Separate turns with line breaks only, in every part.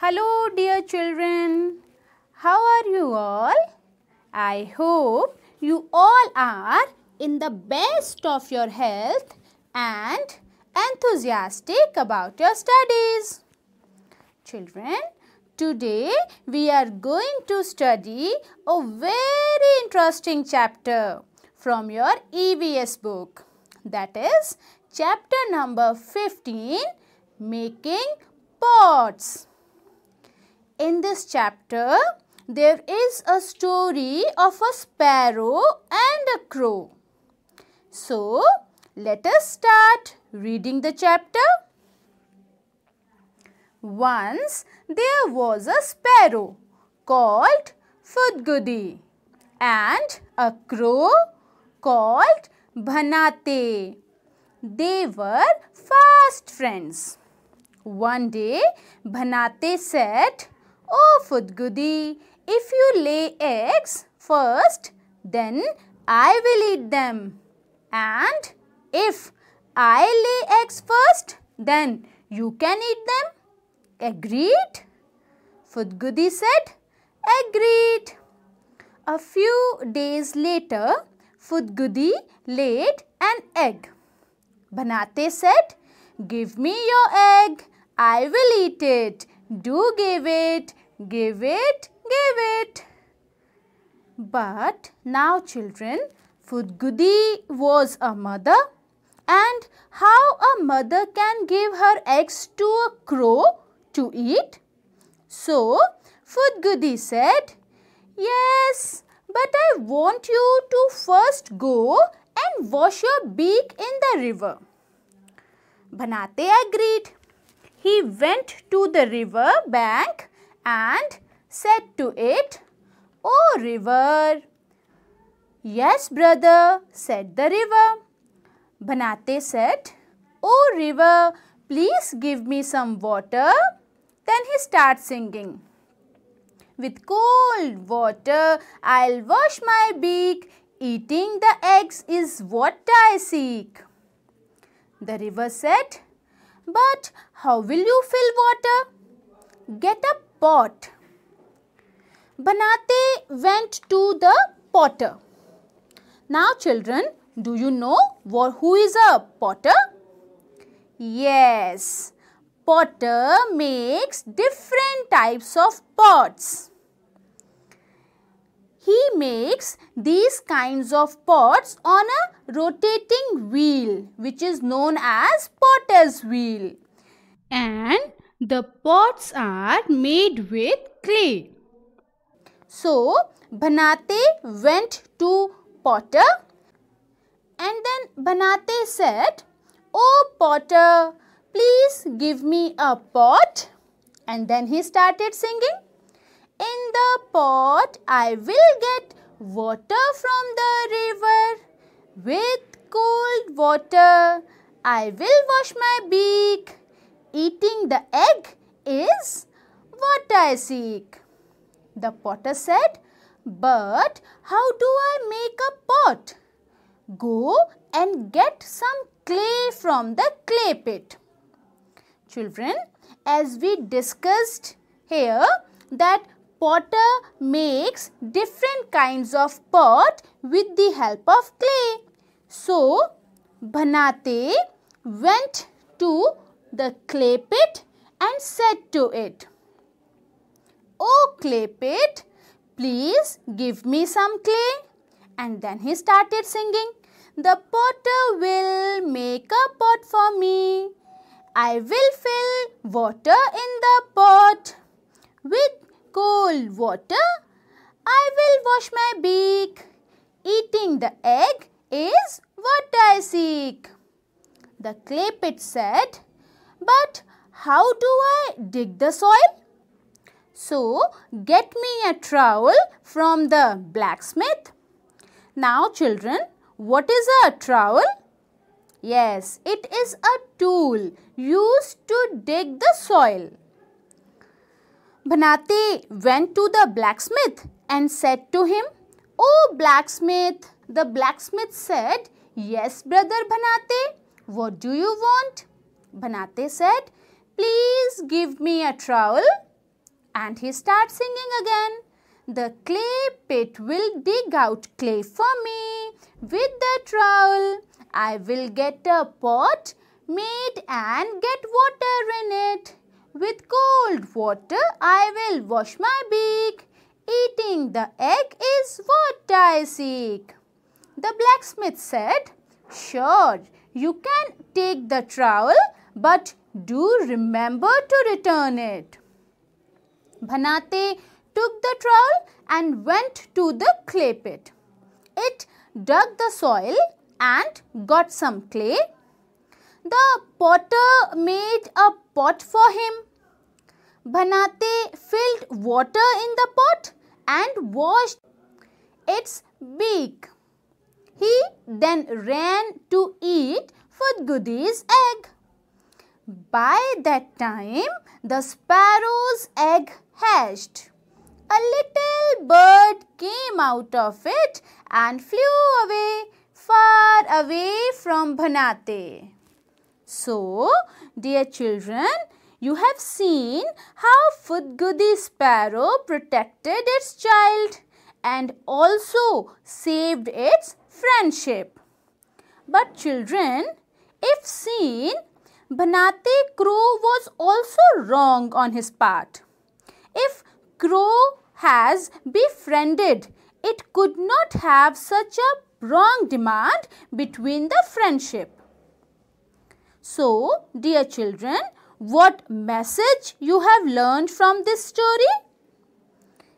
Hello dear children, how are you all? I hope you all are in the best of your health and enthusiastic about your studies. Children, today we are going to study a very interesting chapter from your EVS book. That is chapter number 15, Making Pots in this chapter, there is a story of a sparrow and a crow. So, let us start reading the chapter. Once there was a sparrow called Fudgudi and a crow called Bhanate. They were fast friends. One day, Bhanate said, Oh Fudgudi, if you lay eggs first, then I will eat them. And if I lay eggs first, then you can eat them. Agreed? Fudgudi said, agreed. A few days later, Fudgudi laid an egg. Banate said, give me your egg. I will eat it. Do give it. Give it, give it. But now children, Fudgudi was a mother and how a mother can give her eggs to a crow to eat? So, Fudgudi said, Yes, but I want you to first go and wash your beak in the river. Banate agreed. He went to the river bank and said to it, O river! Yes, brother, said the river. Banate said, O river, please give me some water. Then he starts singing. With cold water, I'll wash my beak. Eating the eggs is what I seek. The river said, But how will you fill water? Get up pot. Banate went to the potter. Now children, do you know who is a potter? Yes, potter makes different types of pots. He makes these kinds of pots on a rotating wheel which is known as potter's wheel. And the pots are made with clay. So, Banate went to Potter and then Banate said, Oh Potter, please give me a pot. And then he started singing, In the pot I will get water from the river. With cold water I will wash my beak eating the egg is what I seek," The potter said, But how do I make a pot? Go and get some clay from the clay pit. Children, as we discussed here that potter makes different kinds of pot with the help of clay. So, Bhanate went to the clay pit and said to it, Oh clay pit, please give me some clay. And then he started singing, The potter will make a pot for me. I will fill water in the pot. With cold water, I will wash my beak. Eating the egg is what I seek. The clay pit said, but how do I dig the soil? So, get me a trowel from the blacksmith. Now children, what is a trowel? Yes, it is a tool used to dig the soil. Bhanati went to the blacksmith and said to him, Oh blacksmith, the blacksmith said, Yes brother Bhanati, what do you want? Banate said, please give me a trowel. And he starts singing again. The clay pit will dig out clay for me with the trowel. I will get a pot made and get water in it. With cold water I will wash my beak. Eating the egg is what I seek. The blacksmith said, Sure, you can take the trowel but do remember to return it. Bhanate took the trowel and went to the clay pit. It dug the soil and got some clay. The potter made a pot for him. Bhanate filled water in the pot and washed its beak. He then ran to eat Fudgudi's egg. By that time, the sparrow's egg hatched. A little bird came out of it and flew away, far away from Bhanate. So, dear children, you have seen how Fudgudi sparrow protected its child and also saved its friendship. But children, if seen Banate Crow was also wrong on his part. If Crow has befriended, it could not have such a wrong demand between the friendship. So, dear children, what message you have learned from this story?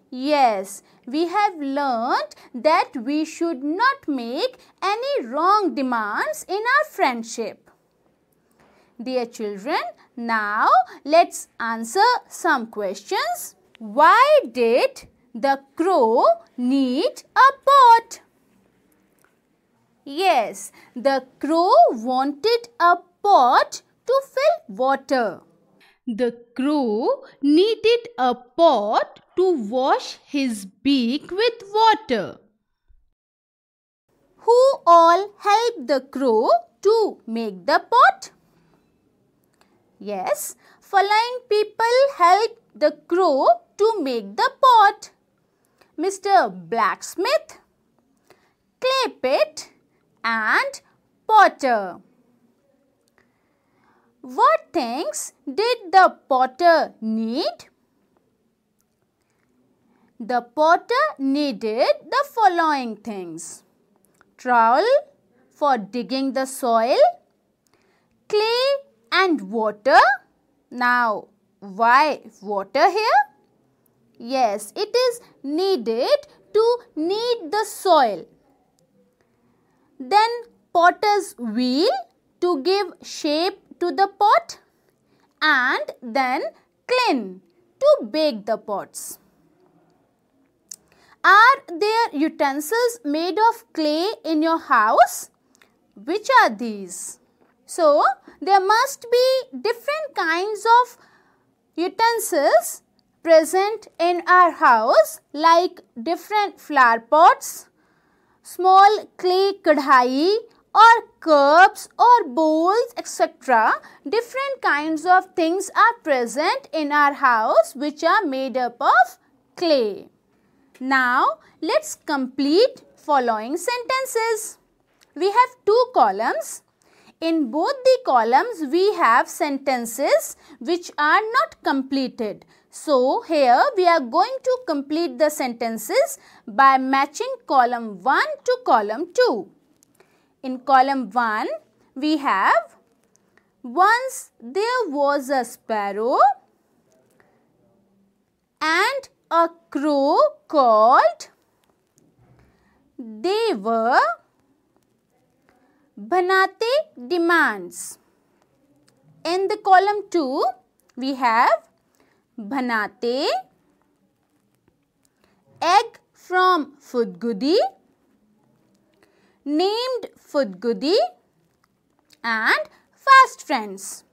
Yes, we have learned that we should not make any wrong demands in our friendship. Dear children, now let's answer some questions. Why did the crow need a pot? Yes, the crow wanted a pot to fill water. The crow needed a pot to wash his beak with water. Who all helped the crow to make the pot? Yes, following people helped the crow to make the pot. Mr. Blacksmith, clay pit and potter. What things did the potter need? The potter needed the following things. Trowel for digging the soil, clay and water. Now, why water here? Yes, it is needed to knead the soil. Then potter's wheel to give shape to the pot and then clean to bake the pots. Are there utensils made of clay in your house? Which are these? So, there must be different kinds of utensils present in our house like different flower pots, small clay kadhai or cups or bowls etc. Different kinds of things are present in our house which are made up of clay. Now let's complete following sentences. We have two columns in both the columns, we have sentences which are not completed. So, here we are going to complete the sentences by matching column 1 to column 2. In column 1, we have Once there was a sparrow and a crow called. They were Banate demands. In the column 2, we have Banate egg from Fudgudi, named Fudgudi and fast friends.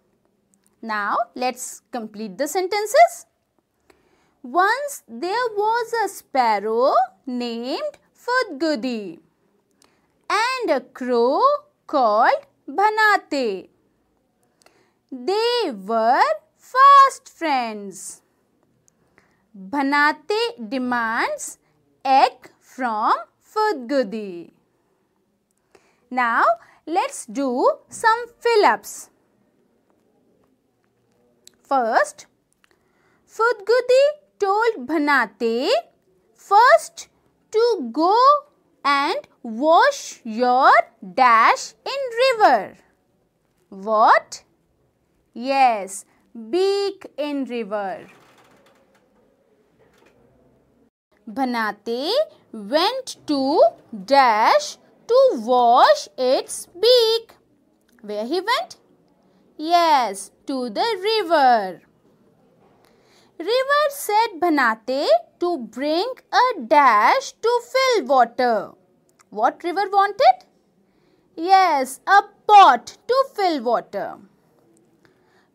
Now, let's complete the sentences. Once there was a sparrow named Fudgudi and a crow called Bhanate. They were fast friends. Bhanate demands egg from Fudgudi. Now, let's do some fill-ups. First, Fudgudi told Bhanate first to go and wash your dash in river. What? Yes, beak in river. Banate went to dash to wash its beak. Where he went? Yes, to the river. River said Banate to bring a dash to fill water. What river wanted? Yes, a pot to fill water.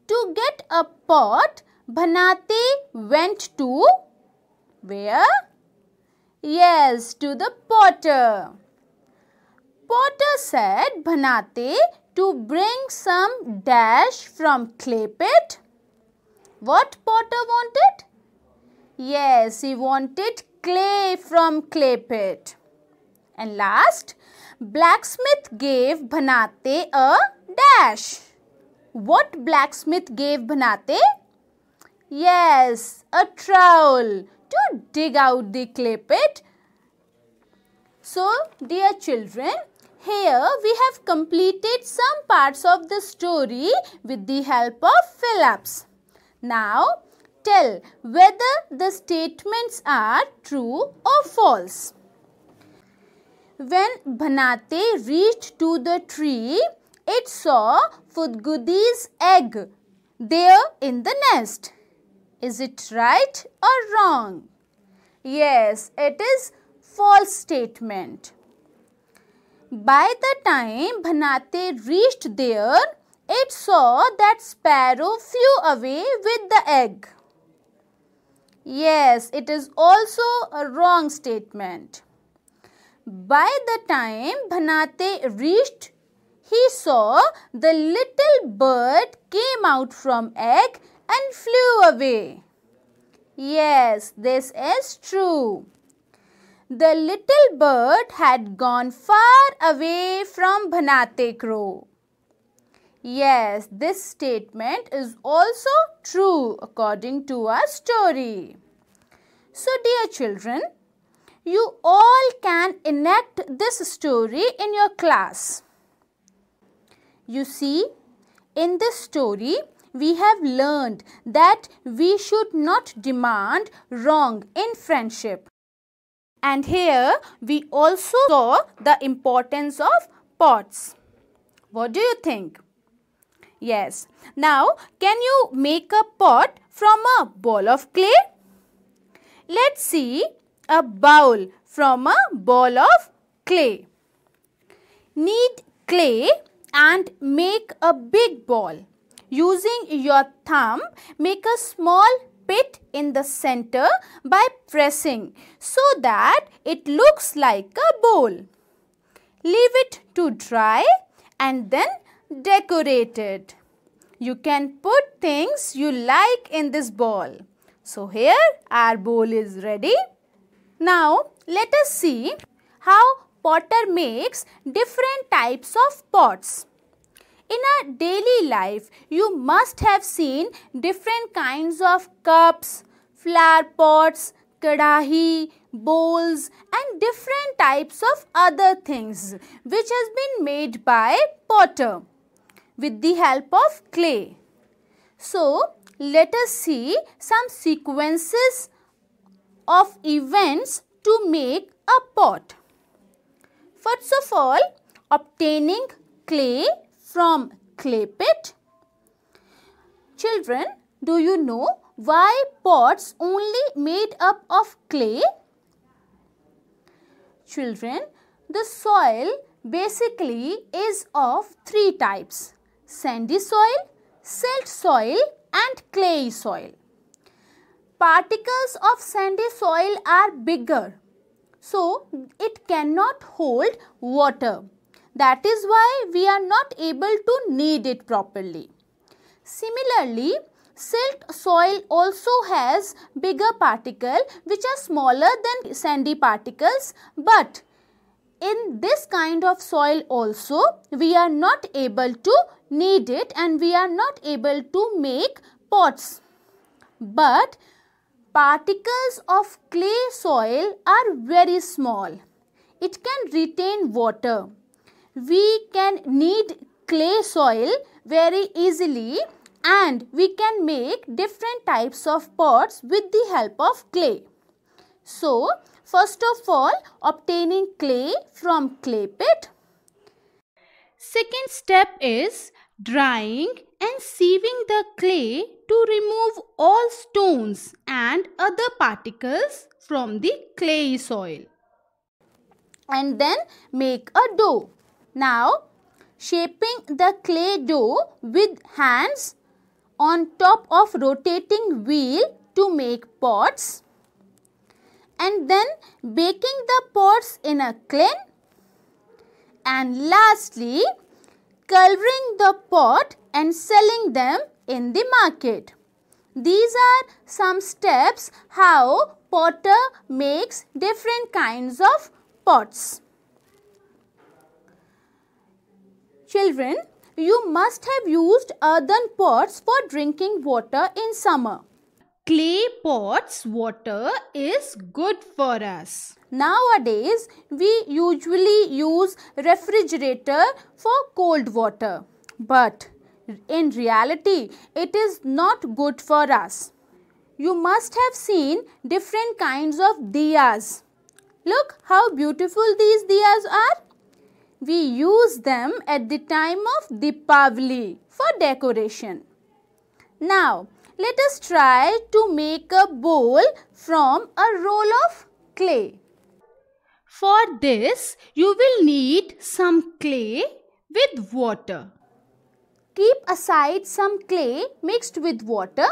To get a pot, Bhanate went to where? Yes, to the potter. Potter said Bhanate to bring some dash from clay pit. What potter wanted? Yes, he wanted clay from clay pit. And last, blacksmith gave Bhanate a dash. What blacksmith gave Bhanate? Yes, a trowel to dig out the clay pit. So, dear children, here we have completed some parts of the story with the help of Phillips. Now, tell whether the statements are true or false. When Bhanate reached to the tree, it saw Fudgudi's egg there in the nest. Is it right or wrong? Yes, it is false statement. By the time Bhanate reached there, it saw that sparrow flew away with the egg. Yes, it is also a wrong statement. By the time Bhanate reached, he saw the little bird came out from egg and flew away. Yes, this is true. The little bird had gone far away from Bhanate Crow. Yes, this statement is also true according to our story. So, dear children, you all can enact this story in your class. You see, in this story, we have learned that we should not demand wrong in friendship. And here we also saw the importance of pots. What do you think? Yes. Now, can you make a pot from a ball of clay? Let's see a bowl from a ball of clay. Knead clay and make a big ball. Using your thumb, make a small pit in the center by pressing so that it looks like a bowl. Leave it to dry and then decorate it. You can put things you like in this ball. So here our bowl is ready. Now let us see how potter makes different types of pots. In our daily life, you must have seen different kinds of cups, flower pots, kadahi, bowls and different types of other things which has been made by potter with the help of clay. So, let us see some sequences of events to make a pot. First of all, obtaining clay from clay pit. Children, do you know why pots only made up of clay? Children, the soil basically is of three types sandy soil, silt soil, and clay soil particles of sandy soil are bigger. So, it cannot hold water. That is why we are not able to knead it properly. Similarly, silt soil also has bigger particle which are smaller than sandy particles but in this kind of soil also we are not able to knead it and we are not able to make pots. But particles of clay soil are very small. It can retain water. We can knead clay soil very easily and we can make different types of pots with the help of clay. So, first of all, obtaining clay from clay pit. Second step is drying and sieving the clay to remove all stones and other particles from the clay soil. And then make a dough. Now, shaping the clay dough with hands on top of rotating wheel to make pots. And then baking the pots in a kiln. And lastly, coloring the pot and selling them in the market. These are some steps how potter makes different kinds of pots. Children, you must have used earthen pots for drinking water in summer. Clay pots water is good for us. Nowadays, we usually use refrigerator for cold water. But in reality it is not good for us. You must have seen different kinds of diyas. Look how beautiful these diyas are. We use them at the time of Deepavali for decoration. Now, let us try to make a bowl from a roll of clay. For this, you will need some clay with water. Keep aside some clay mixed with water.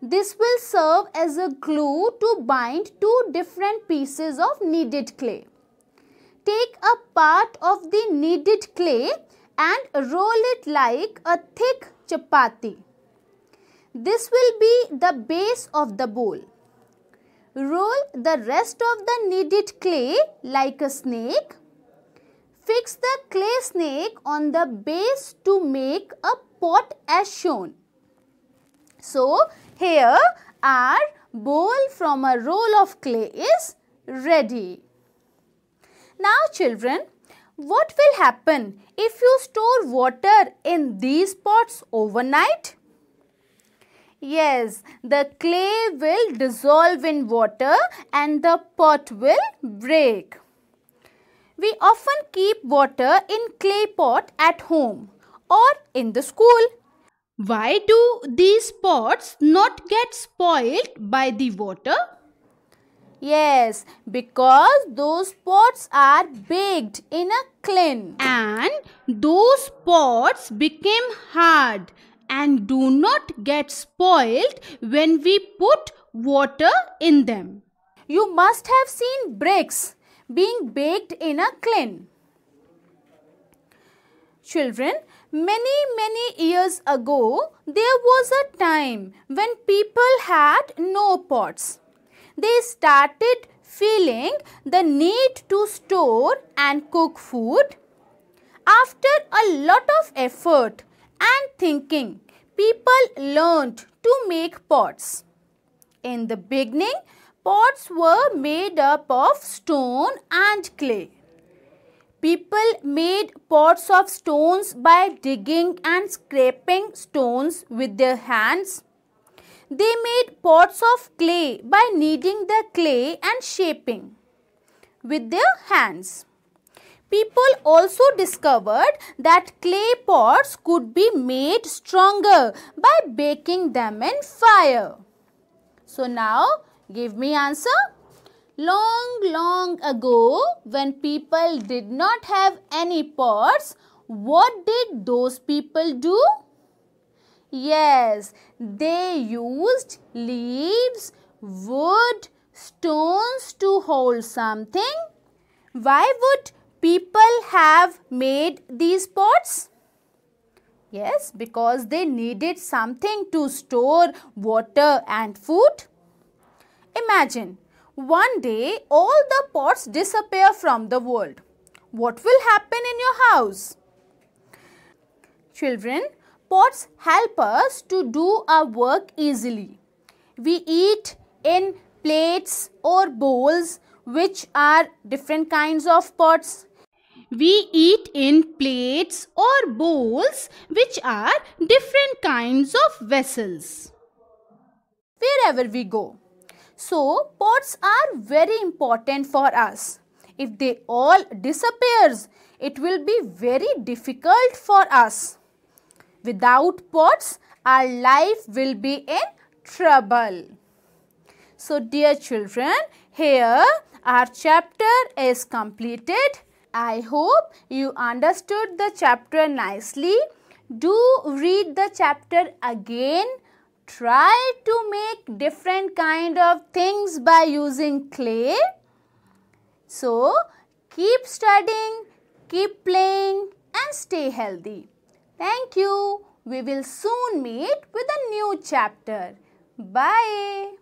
This will serve as a glue to bind two different pieces of kneaded clay. Take a part of the kneaded clay and roll it like a thick chapati. This will be the base of the bowl. Roll the rest of the kneaded clay like a snake Fix the clay snake on the base to make a pot as shown. So, here our bowl from a roll of clay is ready. Now children, what will happen if you store water in these pots overnight? Yes, the clay will dissolve in water and the pot will break. We often keep water in clay pot at home or in the school. Why do these pots not get spoiled by the water? Yes, because those pots are baked in a kiln. And those pots became hard and do not get spoiled when we put water in them. You must have seen bricks being baked in a kiln. Children, many, many years ago, there was a time when people had no pots. They started feeling the need to store and cook food. After a lot of effort and thinking, people learned to make pots. In the beginning, Pots were made up of stone and clay. People made pots of stones by digging and scraping stones with their hands. They made pots of clay by kneading the clay and shaping with their hands. People also discovered that clay pots could be made stronger by baking them in fire. So now Give me answer. Long, long ago, when people did not have any pots, what did those people do? Yes, they used leaves, wood, stones to hold something. Why would people have made these pots? Yes, because they needed something to store water and food. Imagine, one day all the pots disappear from the world. What will happen in your house? Children, pots help us to do our work easily. We eat in plates or bowls which are different kinds of pots. We eat in plates or bowls which are different kinds of vessels. Wherever we go. So pots are very important for us. If they all disappears, it will be very difficult for us. Without pots, our life will be in trouble. So dear children, here our chapter is completed. I hope you understood the chapter nicely. Do read the chapter again try to make different kind of things by using clay. So, keep studying, keep playing and stay healthy. Thank you. We will soon meet with a new chapter. Bye.